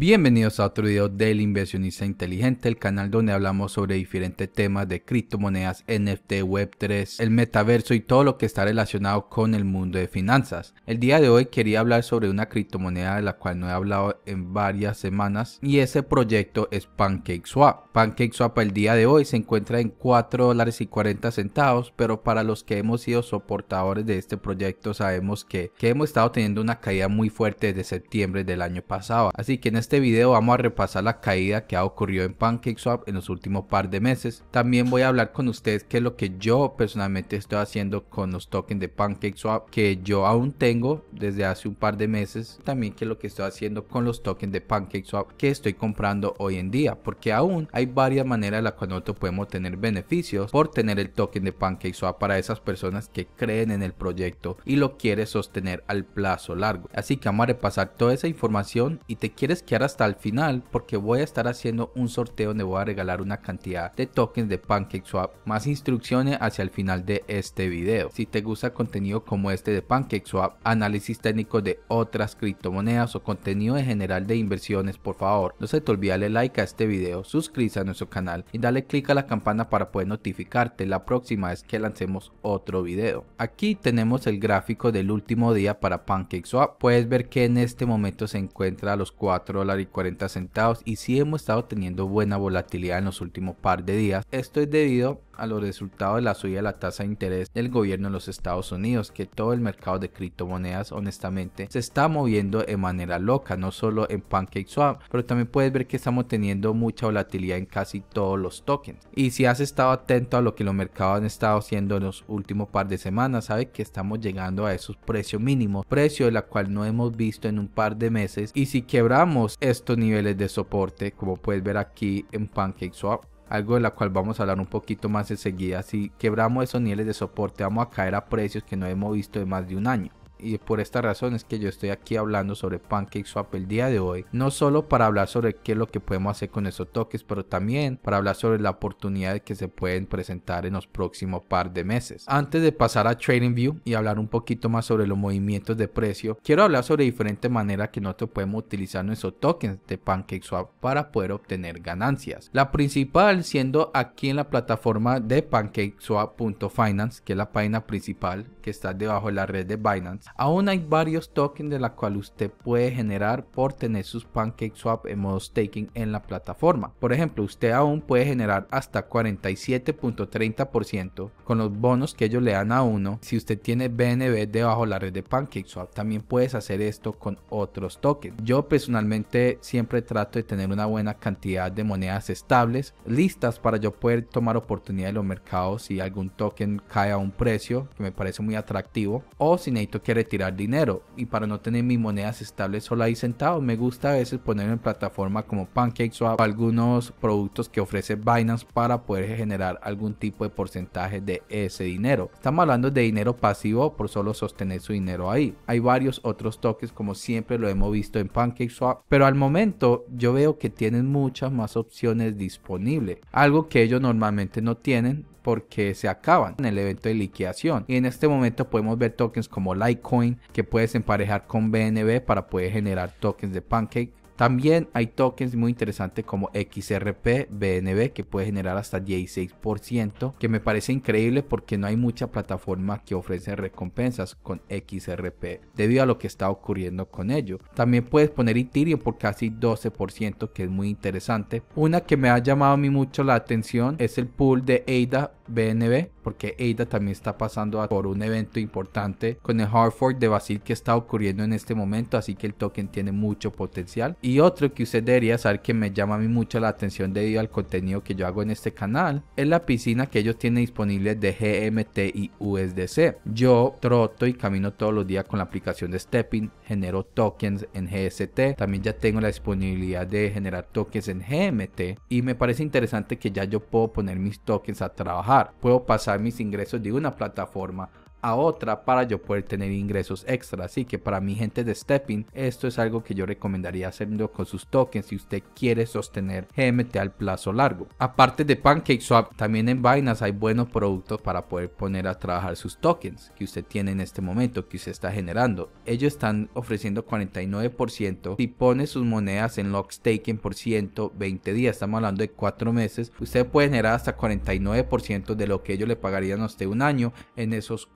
Bienvenidos a otro video del inversionista inteligente, el canal donde hablamos sobre diferentes temas de criptomonedas, NFT, Web3, el metaverso y todo lo que está relacionado con el mundo de finanzas. El día de hoy quería hablar sobre una criptomoneda de la cual no he hablado en varias semanas y ese proyecto es PancakeSwap. PancakeSwap el día de hoy se encuentra en 4 dólares y 40 centavos, pero para los que hemos sido soportadores de este proyecto sabemos que, que hemos estado teniendo una caída muy fuerte desde septiembre del año pasado, así que en este este video vamos a repasar la caída que ha ocurrido en PancakeSwap en los últimos par de meses. También voy a hablar con ustedes que es lo que yo personalmente estoy haciendo con los tokens de PancakeSwap que yo aún tengo desde hace un par de meses. También que lo que estoy haciendo con los tokens de PancakeSwap que estoy comprando hoy en día. Porque aún hay varias maneras en la cual nosotros podemos tener beneficios por tener el token de PancakeSwap para esas personas que creen en el proyecto y lo quieren sostener al plazo largo. Así que vamos a repasar toda esa información y te quieres que hasta el final porque voy a estar haciendo un sorteo donde voy a regalar una cantidad de tokens de PancakeSwap. Más instrucciones hacia el final de este video. Si te gusta contenido como este de PancakeSwap, análisis técnico de otras criptomonedas o contenido en general de inversiones, por favor, no se te olvide darle like a este video, suscríbete a nuestro canal y dale click a la campana para poder notificarte la próxima vez que lancemos otro video. Aquí tenemos el gráfico del último día para PancakeSwap. Puedes ver que en este momento se encuentra a los 4 y 40 centavos y si hemos estado teniendo buena volatilidad en los últimos par de días. Esto es debido a los resultados de la subida de la tasa de interés del gobierno de los Estados Unidos, que todo el mercado de criptomonedas honestamente se está moviendo de manera loca, no solo en PancakeSwap, pero también puedes ver que estamos teniendo mucha volatilidad en casi todos los tokens. Y si has estado atento a lo que los mercados han estado haciendo en los últimos par de semanas, sabes que estamos llegando a esos precios mínimos, precio de la cual no hemos visto en un par de meses. Y si quebramos estos niveles de soporte, como puedes ver aquí en PancakeSwap, algo de la cual vamos a hablar un poquito más enseguida. Si quebramos esos niveles de soporte, vamos a caer a precios que no hemos visto de más de un año y por esta razón es que yo estoy aquí hablando sobre PancakeSwap el día de hoy, no solo para hablar sobre qué es lo que podemos hacer con esos tokens, pero también para hablar sobre la oportunidad que se pueden presentar en los próximos par de meses. Antes de pasar a TradingView y hablar un poquito más sobre los movimientos de precio, quiero hablar sobre diferentes maneras que nosotros podemos utilizar nuestros tokens de PancakeSwap para poder obtener ganancias. La principal siendo aquí en la plataforma de PancakeSwap.finance, que es la página principal que está debajo de la red de Binance Aún hay varios tokens de la cual usted puede generar por tener sus PancakeSwap en modo staking en la plataforma. Por ejemplo, usted aún puede generar hasta 47.30% con los bonos que ellos le dan a uno si usted tiene BNB debajo de la red de PancakeSwap. También puedes hacer esto con otros tokens. Yo personalmente siempre trato de tener una buena cantidad de monedas estables listas para yo poder tomar oportunidad de los mercados si algún token cae a un precio que me parece muy atractivo o si necesito que retirar dinero y para no tener mis monedas estables sola ahí sentado, me gusta a veces poner en plataforma como PancakeSwap algunos productos que ofrece Binance para poder generar algún tipo de porcentaje de ese dinero. Estamos hablando de dinero pasivo por solo sostener su dinero ahí. Hay varios otros tokens como siempre lo hemos visto en PancakeSwap, pero al momento yo veo que tienen muchas más opciones disponibles, algo que ellos normalmente no tienen porque se acaban en el evento de liquidación. Y en este momento podemos ver tokens como Litecoin que puedes emparejar con BNB para poder generar tokens de Pancake. También hay tokens muy interesantes como XRP, BNB, que puede generar hasta 16%, que me parece increíble porque no hay mucha plataforma que ofrece recompensas con XRP, debido a lo que está ocurriendo con ello. También puedes poner Ethereum por casi 12%, que es muy interesante. Una que me ha llamado a mí mucho la atención es el pool de ADA BNB, porque Ada también está pasando por un evento importante con el hard fork de Basil que está ocurriendo en este momento, así que el token tiene mucho potencial. Y otro que usted debería saber que me llama a mí mucho la atención debido al contenido que yo hago en este canal, es la piscina que ellos tienen disponible de GMT y USDC. Yo troto y camino todos los días con la aplicación de Stepping, genero tokens en GST, también ya tengo la disponibilidad de generar tokens en GMT y me parece interesante que ya yo puedo poner mis tokens a trabajar puedo pasar mis ingresos de una plataforma a otra para yo poder tener ingresos extra. Así que para mi gente de Stepping, esto es algo que yo recomendaría hacerlo con sus tokens si usted quiere sostener GMT al plazo largo. Aparte de PancakeSwap, también en Binance hay buenos productos para poder poner a trabajar sus tokens que usted tiene en este momento, que se está generando. Ellos están ofreciendo 49%. Si pone sus monedas en locks taken por 120 días, estamos hablando de 4 meses, usted puede generar hasta 49% de lo que ellos le pagarían a usted un año en esos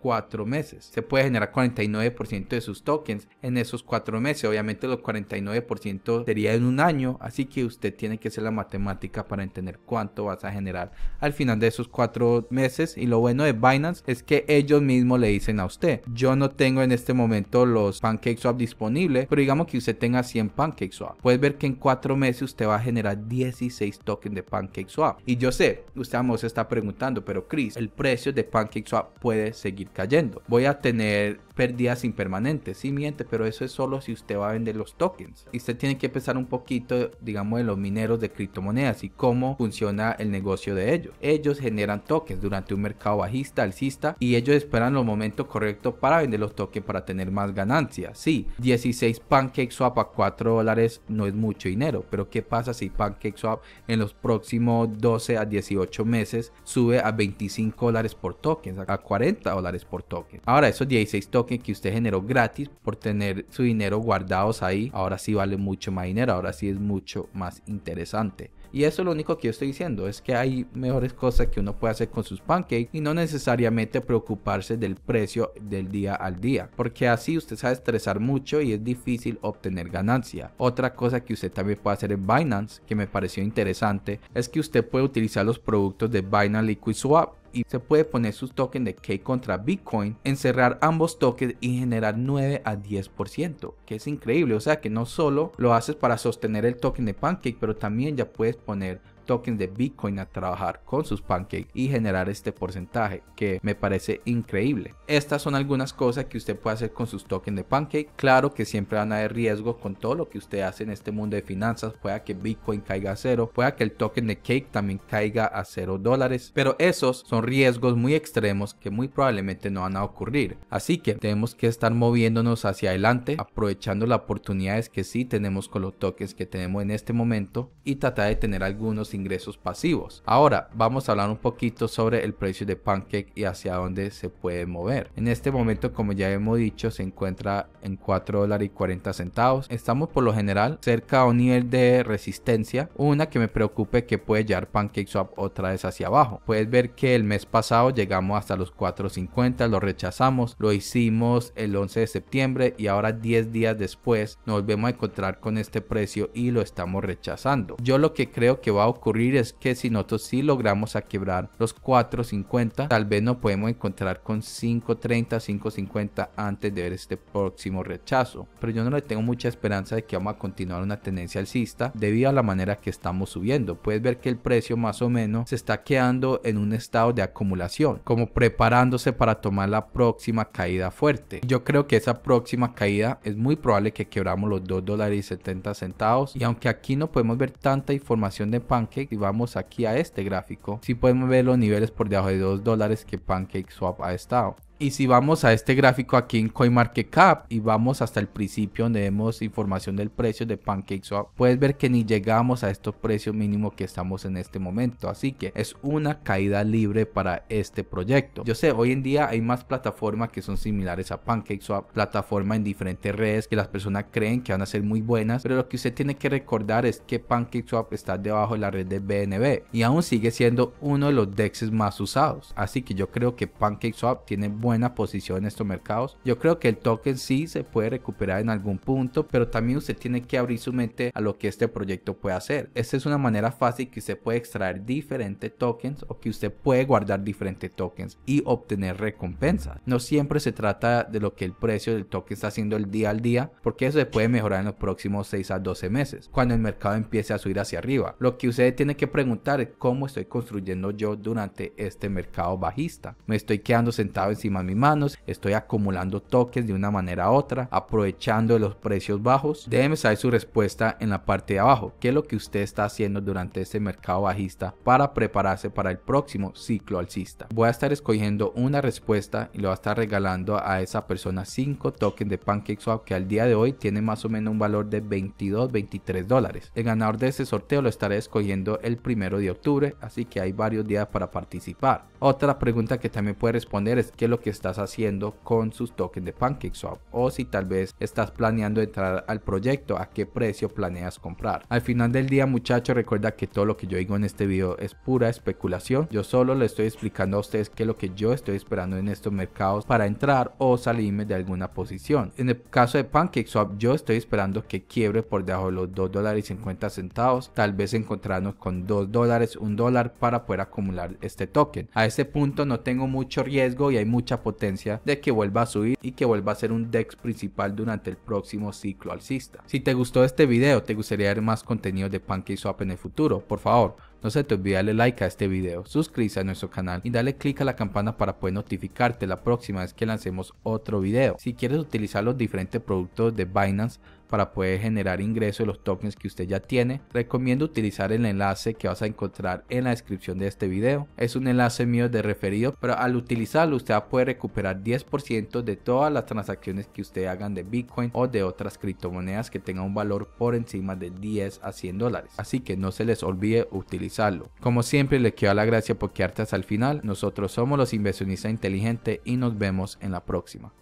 meses. Se puede generar 49% de sus tokens en esos cuatro meses. Obviamente los 49% sería en un año, así que usted tiene que hacer la matemática para entender cuánto vas a generar al final de esos cuatro meses. Y lo bueno de Binance es que ellos mismos le dicen a usted, yo no tengo en este momento los PancakeSwap disponibles, pero digamos que usted tenga 100 PancakeSwap. Puedes ver que en cuatro meses usted va a generar 16 tokens de PancakeSwap. Y yo sé, usted se está preguntando, pero Chris, el precio de PancakeSwap puede seguir cayendo yendo Voy a tener pérdidas impermanentes, sí miente, pero eso es solo si usted va a vender los tokens. Y usted tiene que pensar un poquito, digamos, en los mineros de criptomonedas y cómo funciona el negocio de ellos. Ellos generan tokens durante un mercado bajista, alcista, y ellos esperan los momentos correctos para vender los tokens para tener más ganancias. Sí, 16 pancakes Swap a 4 dólares no es mucho dinero, pero ¿qué pasa si pancakeswap Swap en los próximos 12 a 18 meses sube a 25 dólares por token, a 40 dólares por token? Ahora, esos 16 tokens que usted generó gratis por tener su dinero guardados ahí, ahora sí vale mucho más dinero, ahora sí es mucho más interesante. Y eso es lo único que yo estoy diciendo, es que hay mejores cosas que uno puede hacer con sus pancakes y no necesariamente preocuparse del precio del día al día, porque así usted sabe estresar mucho y es difícil obtener ganancia. Otra cosa que usted también puede hacer en Binance, que me pareció interesante, es que usted puede utilizar los productos de Binance Liquid Swap y se puede poner sus tokens de K contra Bitcoin, encerrar ambos tokens y generar 9 a 10%, que es increíble. O sea que no solo lo haces para sostener el token de Pancake, pero también ya puedes poner tokens de Bitcoin a trabajar con sus pancakes y generar este porcentaje que me parece increíble. Estas son algunas cosas que usted puede hacer con sus tokens de pancake. Claro que siempre van a haber riesgos con todo lo que usted hace en este mundo de finanzas. Pueda que Bitcoin caiga a cero, pueda que el token de Cake también caiga a cero dólares. Pero esos son riesgos muy extremos que muy probablemente no van a ocurrir. Así que tenemos que estar moviéndonos hacia adelante, aprovechando las oportunidades que sí tenemos con los tokens que tenemos en este momento y tratar de tener algunos ingresos pasivos. Ahora vamos a hablar un poquito sobre el precio de Pancake y hacia dónde se puede mover. En este momento, como ya hemos dicho, se encuentra en 4 dólares y 40 centavos. Estamos por lo general cerca de un nivel de resistencia. Una que me preocupe que puede llevar Pancake Swap otra vez hacia abajo. Puedes ver que el mes pasado llegamos hasta los 4.50, lo rechazamos, lo hicimos el 11 de septiembre y ahora 10 días después nos volvemos a encontrar con este precio y lo estamos rechazando. Yo lo que creo que va a ocurrir ocurrir es que si nosotros sí logramos a quebrar los 4.50, tal vez no podemos encontrar con 5.30, 5.50 antes de ver este próximo rechazo. Pero yo no le tengo mucha esperanza de que vamos a continuar una tendencia alcista debido a la manera que estamos subiendo. Puedes ver que el precio más o menos se está quedando en un estado de acumulación, como preparándose para tomar la próxima caída fuerte. Yo creo que esa próxima caída es muy probable que quebramos los 2 dólares y 70 centavos y aunque aquí no podemos ver tanta información de pan y vamos aquí a este gráfico, si podemos ver los niveles por debajo de 2 dólares que PancakeSwap ha estado. Y si vamos a este gráfico aquí en CoinMarketCap y vamos hasta el principio donde vemos información del precio de PancakeSwap, puedes ver que ni llegamos a estos precio mínimo que estamos en este momento. Así que es una caída libre para este proyecto. Yo sé, hoy en día hay más plataformas que son similares a PancakeSwap, plataformas en diferentes redes que las personas creen que van a ser muy buenas, pero lo que usted tiene que recordar es que PancakeSwap está debajo de la red de BNB y aún sigue siendo uno de los DEX más usados. Así que yo creo que PancakeSwap tiene buen buena posición en estos mercados. Yo creo que el token sí se puede recuperar en algún punto, pero también usted tiene que abrir su mente a lo que este proyecto puede hacer. Esta es una manera fácil que usted puede extraer diferentes tokens o que usted puede guardar diferentes tokens y obtener recompensas. No siempre se trata de lo que el precio del token está haciendo el día al día, porque eso se puede mejorar en los próximos 6 a 12 meses, cuando el mercado empiece a subir hacia arriba. Lo que usted tiene que preguntar es cómo estoy construyendo yo durante este mercado bajista. Me estoy quedando sentado encima mis manos, estoy acumulando tokens de una manera u otra, aprovechando los precios bajos. Déjeme saber su respuesta en la parte de abajo, qué es lo que usted está haciendo durante este mercado bajista para prepararse para el próximo ciclo alcista. Voy a estar escogiendo una respuesta y lo va a estar regalando a esa persona 5 tokens de PancakeSwap que al día de hoy tiene más o menos un valor de 22, 23 dólares. El ganador de este sorteo lo estaré escogiendo el primero de octubre, así que hay varios días para participar. Otra pregunta que también puede responder es qué es lo que estás haciendo con sus tokens de PancakeSwap o si tal vez estás planeando entrar al proyecto, a qué precio planeas comprar. Al final del día muchachos recuerda que todo lo que yo digo en este video es pura especulación. Yo solo le estoy explicando a ustedes qué es lo que yo estoy esperando en estos mercados para entrar o salirme de alguna posición. En el caso de PancakeSwap yo estoy esperando que quiebre por debajo de los 2 dólares y 50 centavos, tal vez encontrarnos con 2 dólares, 1 dólar para poder acumular este token. A este punto no tengo mucho riesgo y hay mucha potencia de que vuelva a subir y que vuelva a ser un DEX principal durante el próximo ciclo alcista. Si te gustó este video, te gustaría ver más contenido de PancakeSwap en el futuro, por favor, no se te olvide darle like a este video, suscríbete a nuestro canal y dale click a la campana para poder notificarte la próxima vez que lancemos otro video. Si quieres utilizar los diferentes productos de Binance, para poder generar ingresos de los tokens que usted ya tiene, recomiendo utilizar el enlace que vas a encontrar en la descripción de este video. Es un enlace mío de referido, pero al utilizarlo usted puede recuperar 10% de todas las transacciones que usted hagan de Bitcoin o de otras criptomonedas que tengan un valor por encima de 10 a 100 dólares. Así que no se les olvide utilizarlo. Como siempre le quiero la gracia por quedarte hasta el final. Nosotros somos los inversionistas inteligentes y nos vemos en la próxima.